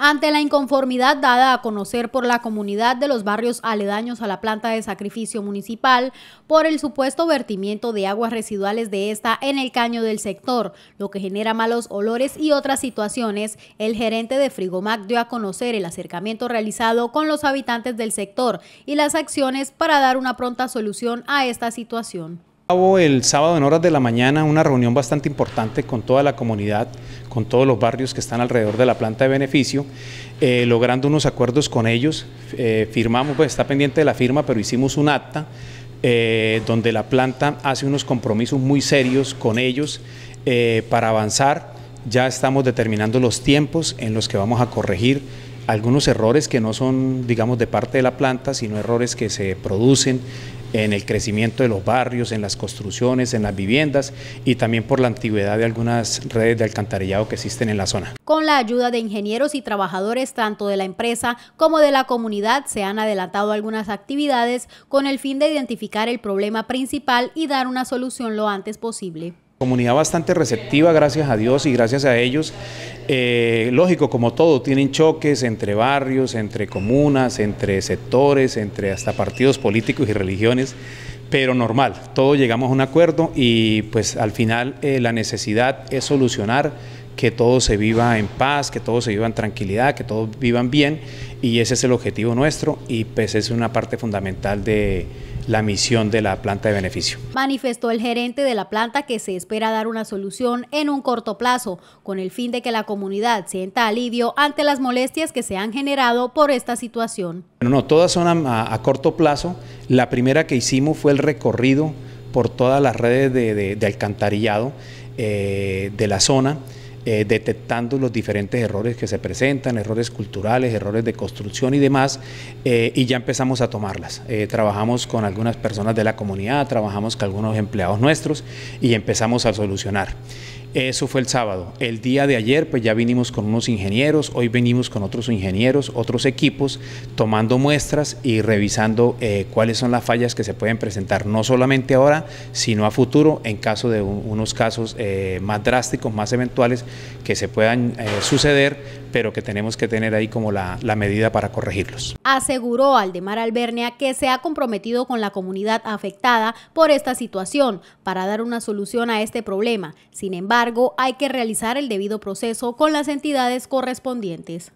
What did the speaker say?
Ante la inconformidad dada a conocer por la comunidad de los barrios aledaños a la planta de sacrificio municipal por el supuesto vertimiento de aguas residuales de esta en el caño del sector, lo que genera malos olores y otras situaciones, el gerente de Frigomac dio a conocer el acercamiento realizado con los habitantes del sector y las acciones para dar una pronta solución a esta situación el sábado en horas de la mañana una reunión bastante importante con toda la comunidad, con todos los barrios que están alrededor de la planta de beneficio, eh, logrando unos acuerdos con ellos. Eh, firmamos, pues está pendiente de la firma, pero hicimos un acta eh, donde la planta hace unos compromisos muy serios con ellos para avanzar. Ya estamos determinando los tiempos en los que vamos a corregir algunos errores que no son, digamos, de parte de la planta, sino errores que se producen en el crecimiento de los barrios, en las construcciones, en las viviendas y también por la antigüedad de algunas redes de alcantarillado que existen en la zona. Con la ayuda de ingenieros y trabajadores tanto de la empresa como de la comunidad se han adelantado algunas actividades con el fin de identificar el problema principal y dar una solución lo antes posible comunidad bastante receptiva, gracias a Dios y gracias a ellos. Eh, lógico, como todo, tienen choques entre barrios, entre comunas, entre sectores, entre hasta partidos políticos y religiones, pero normal, todos llegamos a un acuerdo y pues al final eh, la necesidad es solucionar que todo se viva en paz, que todo se viva en tranquilidad, que todos vivan bien y ese es el objetivo nuestro y pues es una parte fundamental de la misión de la planta de beneficio. Manifestó el gerente de la planta que se espera dar una solución en un corto plazo, con el fin de que la comunidad sienta alivio ante las molestias que se han generado por esta situación. No, no todas son a, corto plazo. La primera que hicimos fue el recorrido por todas las redes de, alcantarillado eh, de la zona. Eh, detectando los diferentes errores que se presentan, errores culturales, errores de construcción y demás, eh, y ya empezamos a tomarlas. Eh, trabajamos con algunas personas de la comunidad, trabajamos con algunos empleados nuestros y empezamos a solucionar. Eso fue el sábado. El día de ayer, pues ya vinimos con unos ingenieros, hoy venimos con otros ingenieros, otros equipos, tomando muestras y revisando eh, cuáles son las fallas que se pueden presentar, no solamente ahora, sino a futuro, en caso de unos casos eh, más drásticos, más eventuales que se puedan eh, suceder, pero que tenemos que tener ahí como la, la medida para corregirlos. Aseguró Aldemar Albernia que se ha comprometido con la comunidad afectada por esta situación para dar una solución a este problema. Sin embargo, embargo, hay que realizar el debido proceso con las entidades correspondientes.